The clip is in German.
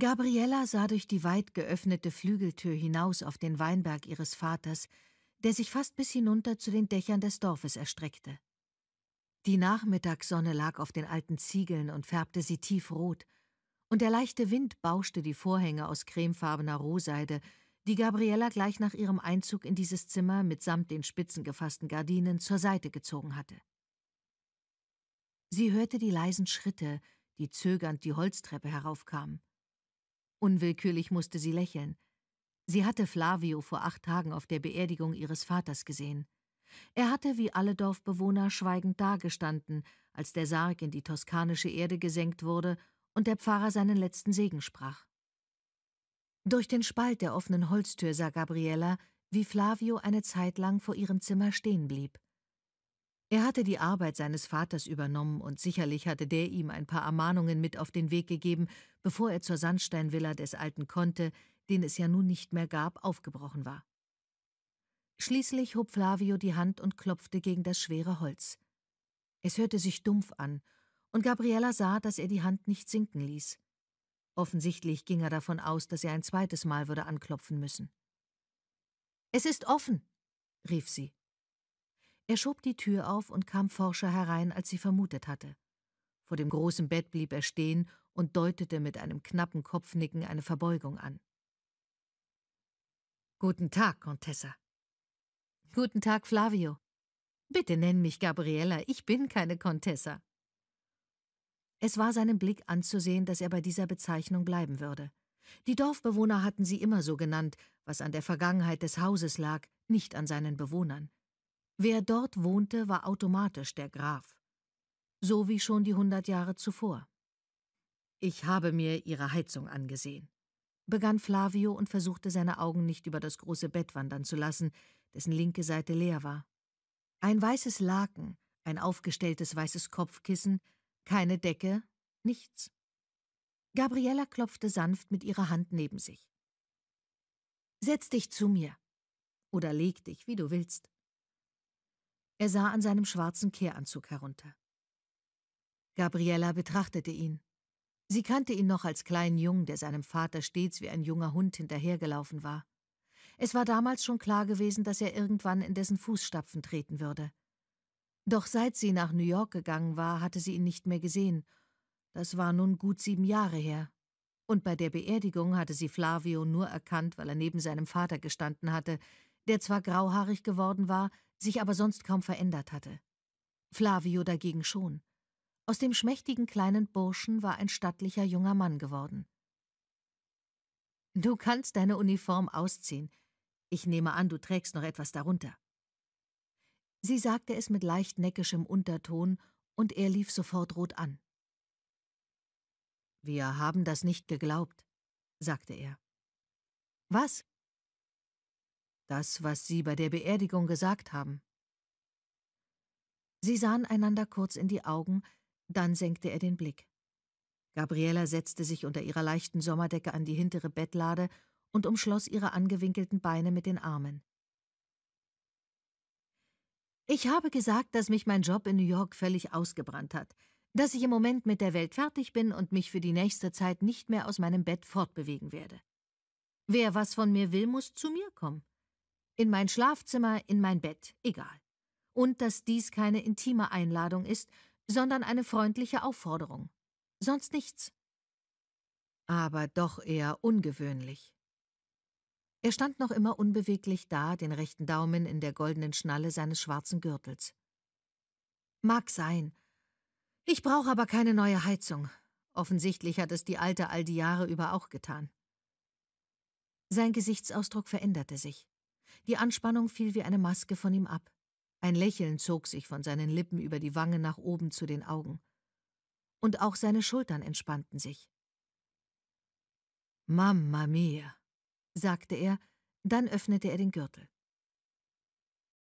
Gabriella sah durch die weit geöffnete Flügeltür hinaus auf den Weinberg ihres Vaters, der sich fast bis hinunter zu den Dächern des Dorfes erstreckte. Die Nachmittagssonne lag auf den alten Ziegeln und färbte sie tiefrot, und der leichte Wind bauschte die Vorhänge aus cremefarbener Rohseide, die Gabriella gleich nach ihrem Einzug in dieses Zimmer mitsamt den spitzen gefassten Gardinen zur Seite gezogen hatte. Sie hörte die leisen Schritte, die zögernd die Holztreppe heraufkamen. Unwillkürlich musste sie lächeln. Sie hatte Flavio vor acht Tagen auf der Beerdigung ihres Vaters gesehen. Er hatte wie alle Dorfbewohner schweigend dagestanden, als der Sarg in die toskanische Erde gesenkt wurde und der Pfarrer seinen letzten Segen sprach. Durch den Spalt der offenen Holztür sah Gabriella, wie Flavio eine Zeit lang vor ihrem Zimmer stehen blieb. Er hatte die Arbeit seines Vaters übernommen und sicherlich hatte der ihm ein paar Ermahnungen mit auf den Weg gegeben, bevor er zur Sandsteinvilla des alten konnte, den es ja nun nicht mehr gab, aufgebrochen war. Schließlich hob Flavio die Hand und klopfte gegen das schwere Holz. Es hörte sich dumpf an, und Gabriella sah, dass er die Hand nicht sinken ließ. Offensichtlich ging er davon aus, dass er ein zweites Mal würde anklopfen müssen. Es ist offen, rief sie. Er schob die Tür auf und kam forscher herein, als sie vermutet hatte. Vor dem großen Bett blieb er stehen und deutete mit einem knappen Kopfnicken eine Verbeugung an. Guten Tag, Contessa. Guten Tag, Flavio. Bitte nenn mich Gabriella, ich bin keine Contessa. Es war seinem Blick anzusehen, dass er bei dieser Bezeichnung bleiben würde. Die Dorfbewohner hatten sie immer so genannt, was an der Vergangenheit des Hauses lag, nicht an seinen Bewohnern. Wer dort wohnte, war automatisch der Graf, so wie schon die hundert Jahre zuvor. Ich habe mir ihre Heizung angesehen, begann Flavio und versuchte seine Augen nicht über das große Bett wandern zu lassen, dessen linke Seite leer war. Ein weißes Laken, ein aufgestelltes weißes Kopfkissen, keine Decke, nichts. Gabriella klopfte sanft mit ihrer Hand neben sich. Setz dich zu mir. Oder leg dich, wie du willst. Er sah an seinem schwarzen Kehranzug herunter. Gabriella betrachtete ihn. Sie kannte ihn noch als kleinen Jungen, der seinem Vater stets wie ein junger Hund hinterhergelaufen war. Es war damals schon klar gewesen, dass er irgendwann in dessen Fußstapfen treten würde. Doch seit sie nach New York gegangen war, hatte sie ihn nicht mehr gesehen. Das war nun gut sieben Jahre her. Und bei der Beerdigung hatte sie Flavio nur erkannt, weil er neben seinem Vater gestanden hatte, der zwar grauhaarig geworden war, sich aber sonst kaum verändert hatte. Flavio dagegen schon. Aus dem schmächtigen kleinen Burschen war ein stattlicher junger Mann geworden. Du kannst deine Uniform ausziehen. Ich nehme an, du trägst noch etwas darunter. Sie sagte es mit leicht neckischem Unterton, und er lief sofort rot an. Wir haben das nicht geglaubt, sagte er. Was? das, was Sie bei der Beerdigung gesagt haben. Sie sahen einander kurz in die Augen, dann senkte er den Blick. Gabriela setzte sich unter ihrer leichten Sommerdecke an die hintere Bettlade und umschloss ihre angewinkelten Beine mit den Armen. Ich habe gesagt, dass mich mein Job in New York völlig ausgebrannt hat, dass ich im Moment mit der Welt fertig bin und mich für die nächste Zeit nicht mehr aus meinem Bett fortbewegen werde. Wer was von mir will, muss zu mir kommen. In mein Schlafzimmer, in mein Bett, egal. Und dass dies keine intime Einladung ist, sondern eine freundliche Aufforderung. Sonst nichts. Aber doch eher ungewöhnlich. Er stand noch immer unbeweglich da, den rechten Daumen in der goldenen Schnalle seines schwarzen Gürtels. Mag sein. Ich brauche aber keine neue Heizung. Offensichtlich hat es die alte all die Jahre über auch getan. Sein Gesichtsausdruck veränderte sich. Die Anspannung fiel wie eine Maske von ihm ab. Ein Lächeln zog sich von seinen Lippen über die Wange nach oben zu den Augen. Und auch seine Schultern entspannten sich. Mamma mia, sagte er, dann öffnete er den Gürtel.